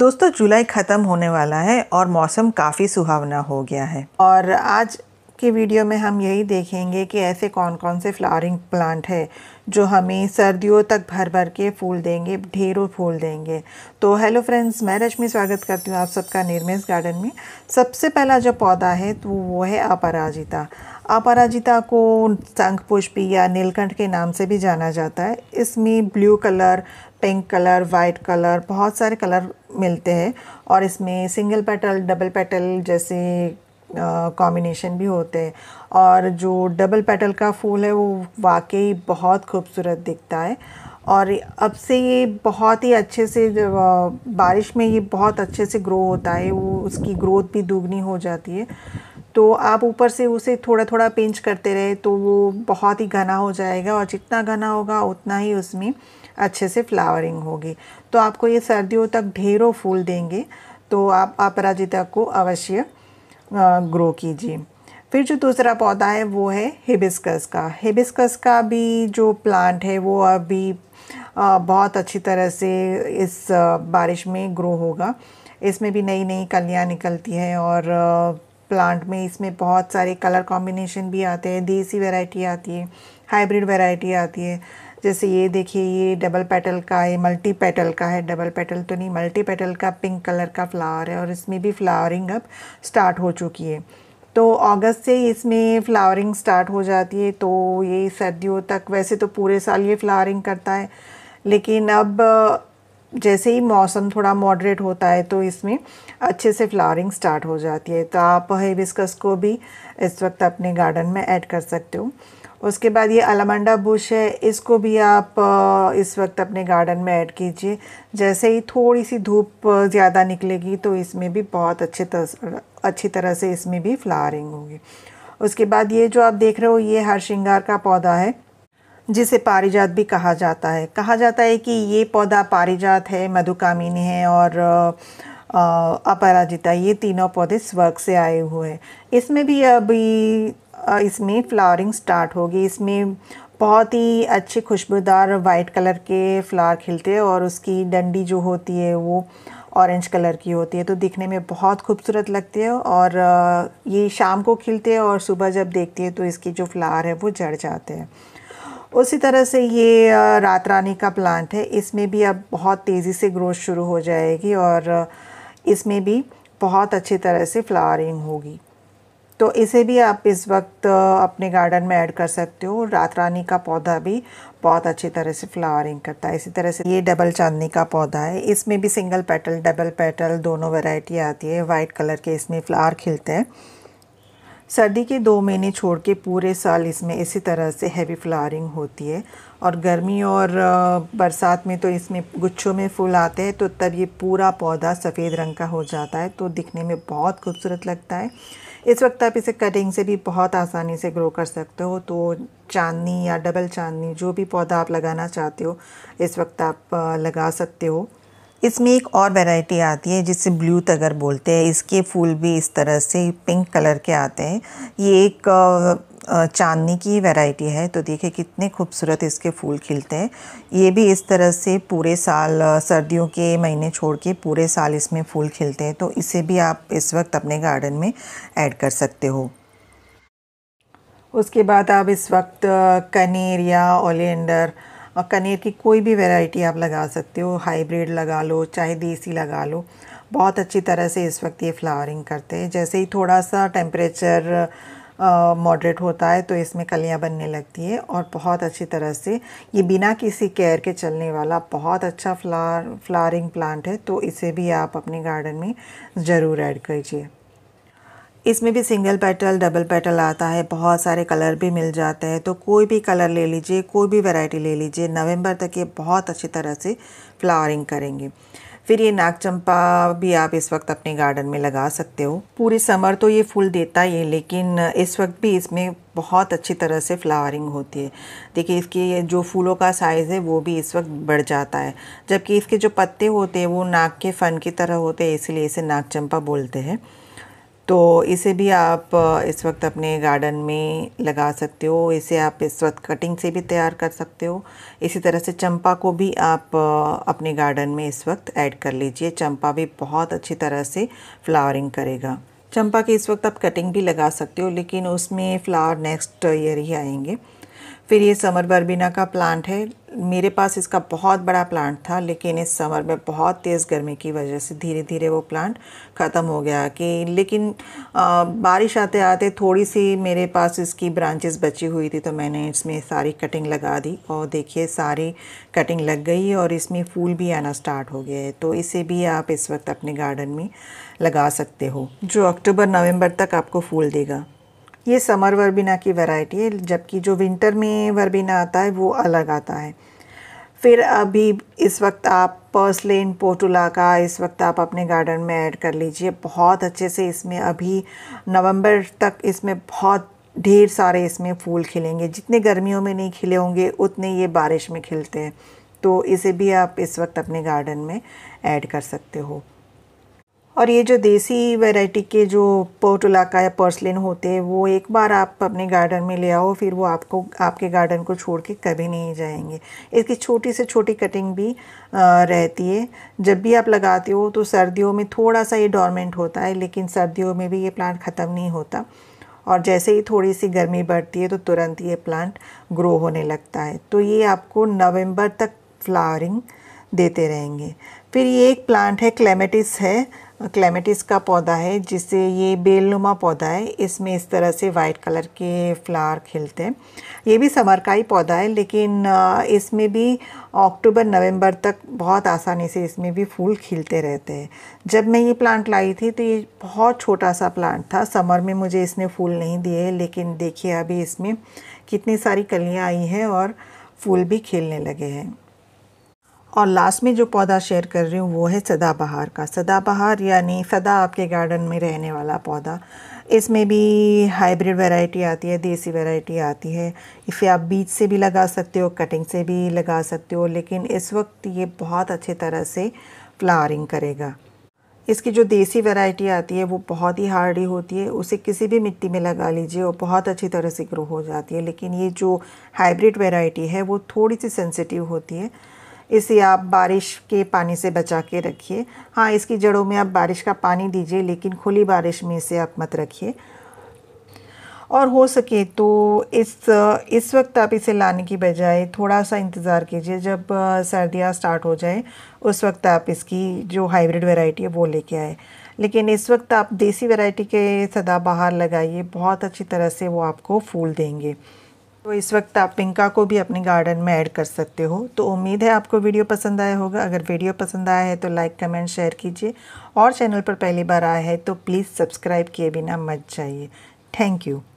दोस्तों जुलाई ख़त्म होने वाला है और मौसम काफ़ी सुहावना हो गया है और आज की वीडियो में हम यही देखेंगे कि ऐसे कौन कौन से फ्लावरिंग प्लांट है जो हमें सर्दियों तक भर भर के फूल देंगे ढेरों फूल देंगे तो हेलो फ्रेंड्स मैं रश्मि स्वागत करती हूँ आप सबका निर्मेश गार्डन में सबसे पहला जो पौधा है तो वो है अपराजिता अपराजिता को शंख पुष्पी या नीलकंठ के नाम से भी जाना जाता है इसमें blue colour pink colour white colour बहुत सारे कलर मिलते हैं और इसमें सिंगल पेटल डबल पेटल जैसे कॉम्बिनेशन भी होते हैं और जो डबल पेटल का फूल है वो वाकई बहुत खूबसूरत दिखता है और अब से ये बहुत ही अच्छे से बारिश में ये बहुत अच्छे से ग्रो होता है वो उसकी ग्रोथ भी दुगनी हो जाती है तो आप ऊपर से उसे थोड़ा थोड़ा पिंच करते रहे तो वो बहुत ही घना हो जाएगा और जितना घना होगा उतना ही उसमें अच्छे से फ्लावरिंग होगी तो आपको ये सर्दियों तक ढेरों फूल देंगे तो आप अपराजिता को अवश्य ग्रो कीजिए फिर जो दूसरा पौधा है वो है हिबिस्कस का हिबिस्कस का भी जो प्लांट है वो अभी बहुत अच्छी तरह से इस बारिश में ग्रो होगा इसमें भी नई नई कलियाँ निकलती हैं और प्लांट में इसमें बहुत सारे कलर कॉम्बिनेशन भी आते हैं देसी वैरायटी आती है हाइब्रिड वैरायटी आती है जैसे ये देखिए ये डबल पेटल का है मल्टी पेटल का है डबल पेटल तो नहीं मल्टी पेटल का पिंक कलर का फ्लावर है और इसमें भी फ्लावरिंग अब स्टार्ट हो चुकी है तो अगस्त से इसमें फ्लावरिंग स्टार्ट हो जाती है तो ये सर्दियों तक वैसे तो पूरे साल ये फ्लावरिंग करता है लेकिन अब जैसे ही मौसम थोड़ा मॉडरेट होता है तो इसमें अच्छे से फ्लावरिंग स्टार्ट हो जाती है तो आप हेबिस्कस को भी इस वक्त अपने गार्डन में ऐड कर सकते हो उसके बाद ये अलमंडा बुश है इसको भी आप इस वक्त अपने गार्डन में ऐड कीजिए जैसे ही थोड़ी सी धूप ज़्यादा निकलेगी तो इसमें भी बहुत अच्छे तरह अच्छी तरह से इसमें भी फ्लावरिंग होगी उसके बाद ये जो आप देख रहे हो ये हर श्रृंगार का पौधा है जिसे पारिजात भी कहा जाता है कहा जाता है कि ये पौधा पारिजात है मधुकामिनी है और अपराजिता ये तीनों पौधे स्वर्ग से आए हुए हैं इसमें भी अभी इसमें फ्लावरिंग स्टार्ट होगी इसमें बहुत ही अच्छे खुशबूदार वाइट कलर के फ्लावर खिलते हैं और उसकी डंडी जो होती है वो ऑरेंज कलर की होती है तो दिखने में बहुत खूबसूरत लगती है और ये शाम को खिलते हैं और सुबह जब देखती है तो इसके जो फ्लावर है वो जड़ जाते हैं उसी तरह से ये रात रानी का प्लांट है इसमें भी अब बहुत तेज़ी से ग्रोथ शुरू हो जाएगी और इसमें भी बहुत अच्छी तरह से फ्लावरिंग होगी तो इसे भी आप इस वक्त अपने गार्डन में ऐड कर सकते हो रात रानी का पौधा भी बहुत अच्छी तरह से फ्लावरिंग करता है इसी तरह से ये डबल चांदनी का पौधा है इसमें भी सिंगल पेटल डबल पेटल दोनों वैरायटी आती है वाइट कलर के इसमें फ्लावर खिलते हैं सर्दी के दो महीने छोड़ के पूरे साल इसमें इसी तरह से हैवी फ्लावरिंग होती है और गर्मी और बरसात में तो इसमें गुच्छों में फूल आते हैं तो तब ये पूरा पौधा सफ़ेद रंग का हो जाता है तो दिखने में बहुत खूबसूरत लगता है इस वक्त आप इसे कटिंग से भी बहुत आसानी से ग्रो कर सकते हो तो चांदनी या डबल चांदनी जो भी पौधा आप लगाना चाहते हो इस वक्त आप लगा सकते हो इसमें एक और वैरायटी आती है जिसे ब्लू तगर बोलते हैं इसके फूल भी इस तरह से पिंक कलर के आते हैं ये एक चांदनी की वैरायटी है तो देखिए कितने खूबसूरत इसके फूल खिलते हैं ये भी इस तरह से पूरे साल सर्दियों के महीने छोड़ के पूरे साल इसमें फूल खिलते हैं तो इसे भी आप इस वक्त अपने गार्डन में ऐड कर सकते हो उसके बाद आप इस वक्त कनेरिया ओलेंडर और कनेर की कोई भी वैरायटी आप लगा सकते हो हाइब्रिड लगा लो चाहे देसी लगा लो बहुत अच्छी तरह से इस वक्त ये फ्लावरिंग करते हैं जैसे ही थोड़ा सा टेम्परेचर मॉडरेट होता है तो इसमें कलियाँ बनने लगती है और बहुत अच्छी तरह से ये बिना किसी केयर के चलने वाला बहुत अच्छा फ्लार फ्लावरिंग प्लांट है तो इसे भी आप अपने गार्डन में ज़रूर ऐड कीजिए इसमें भी सिंगल पेटल डबल पेटल आता है बहुत सारे कलर भी मिल जाते हैं तो कोई भी कलर ले लीजिए कोई भी वैरायटी ले लीजिए नवंबर तक ये बहुत अच्छी तरह से फ्लावरिंग करेंगे फिर ये नाग चंपा भी आप इस वक्त अपने गार्डन में लगा सकते हो पूरे समर तो ये फूल देता ही है लेकिन इस वक्त भी इसमें बहुत अच्छी तरह से फ्लावरिंग होती है देखिए इसके जो फूलों का साइज़ है वो भी इस वक्त बढ़ जाता है जबकि इसके जो पत्ते होते हैं वो नाग के फन की तरह होते हैं इसीलिए इसे नाग चंपा बोलते हैं तो इसे भी आप इस वक्त अपने गार्डन में लगा सकते हो इसे आप इस वक्त कटिंग से भी तैयार कर सकते हो इसी तरह से चंपा को भी आप अपने गार्डन में इस वक्त ऐड कर लीजिए चंपा भी बहुत अच्छी तरह से फ्लावरिंग करेगा चंपा की इस वक्त आप कटिंग भी लगा सकते हो लेकिन उसमें फ्लावर नेक्स्ट ईयर ही आएंगे फिर ये समर बर्बीना का प्लांट है मेरे पास इसका बहुत बड़ा प्लांट था लेकिन इस समर में बहुत तेज़ गर्मी की वजह से धीरे धीरे वो प्लांट ख़त्म हो गया कि लेकिन आ, बारिश आते आते थोड़ी सी मेरे पास इसकी ब्रांचेस बची हुई थी तो मैंने इसमें सारी कटिंग लगा दी और देखिए सारी कटिंग लग गई और इसमें फूल भी आना स्टार्ट हो गया है तो इसे भी आप इस वक्त अपने गार्डन में लगा सकते हो जो अक्टूबर नवम्बर तक आपको फूल देगा ये समर वर्बिना की वैरायटी है जबकि जो विंटर में वर्बिना आता है वो अलग आता है फिर अभी इस वक्त आप पर्सलेन पोटुला का इस वक्त आप अपने गार्डन में ऐड कर लीजिए बहुत अच्छे से इसमें अभी नवंबर तक इसमें बहुत ढेर सारे इसमें फूल खिलेंगे जितने गर्मियों में नहीं खिले होंगे उतने ये बारिश में खिलते हैं तो इसे भी आप इस वक्त अपने गार्डन में ऐड कर सकते हो और ये जो देसी वैरायटी के जो पोटुलाका या पर्सलिन होते हैं वो एक बार आप अपने गार्डन में ले आओ फिर वो आपको आपके गार्डन को छोड़ के कभी नहीं जाएंगे इसकी छोटी से छोटी कटिंग भी रहती है जब भी आप लगाते हो तो सर्दियों में थोड़ा सा ये डॉर्मेंट होता है लेकिन सर्दियों में भी ये प्लांट ख़त्म नहीं होता और जैसे ही थोड़ी सी गर्मी बढ़ती है तो तुरंत ये प्लांट ग्रो होने लगता है तो ये आपको नवंबर तक फ्लावरिंग देते रहेंगे फिर ये एक प्लांट है क्लेमेटिस है क्लेमेटिस का पौधा है जिसे ये बेलनुमा पौधा है इसमें इस तरह से वाइट कलर के फ्लावर खिलते हैं ये भी समर का ही पौधा है लेकिन इसमें भी अक्टूबर नवंबर तक बहुत आसानी से इसमें भी फूल खिलते रहते हैं जब मैं ये प्लांट लाई थी तो ये बहुत छोटा सा प्लांट था समर में मुझे इसने फूल नहीं दिए लेकिन देखिए अभी इसमें कितनी सारी कलियाँ आई हैं और फूल भी खिलने लगे हैं और लास्ट में जो पौधा शेयर कर रही हूँ वो है सदाबहार का सदाबहार यानी सदा आपके गार्डन में रहने वाला पौधा इसमें भी हाइब्रिड वैरायटी आती है देसी वैरायटी आती है इसे आप बीज से भी लगा सकते हो कटिंग से भी लगा सकते हो लेकिन इस वक्त ये बहुत अच्छे तरह से फ्लावरिंग करेगा इसकी जो देसी वैरायटी आती है वो बहुत ही हार्डी होती है उसे किसी भी मिट्टी में लगा लीजिए और बहुत अच्छी तरह से ग्रो हो जाती है लेकिन ये जो हाइब्रिड वैरायटी है वो थोड़ी सी सेंसिटिव होती है इसे आप बारिश के पानी से बचा के रखिए हाँ इसकी जड़ों में आप बारिश का पानी दीजिए लेकिन खुली बारिश में इसे आप मत रखिए और हो सके तो इस इस वक्त आप इसे लाने की बजाय थोड़ा सा इंतज़ार कीजिए जब सर्दियाँ स्टार्ट हो जाए उस वक्त आप इसकी जो हाइब्रिड वेराइटी है वो लेके आए लेकिन इस वक्त आप देसी वैरायटी के सदा बाहर लगाइए बहुत अच्छी तरह से वो आपको फूल देंगे तो इस वक्त आप पिंका को भी अपने गार्डन में ऐड कर सकते हो तो उम्मीद है आपको वीडियो पसंद आया होगा अगर वीडियो पसंद आया है तो लाइक कमेंट शेयर कीजिए और चैनल पर पहली बार आया है तो प्लीज़ सब्सक्राइब किए बिना मत जाइए थैंक यू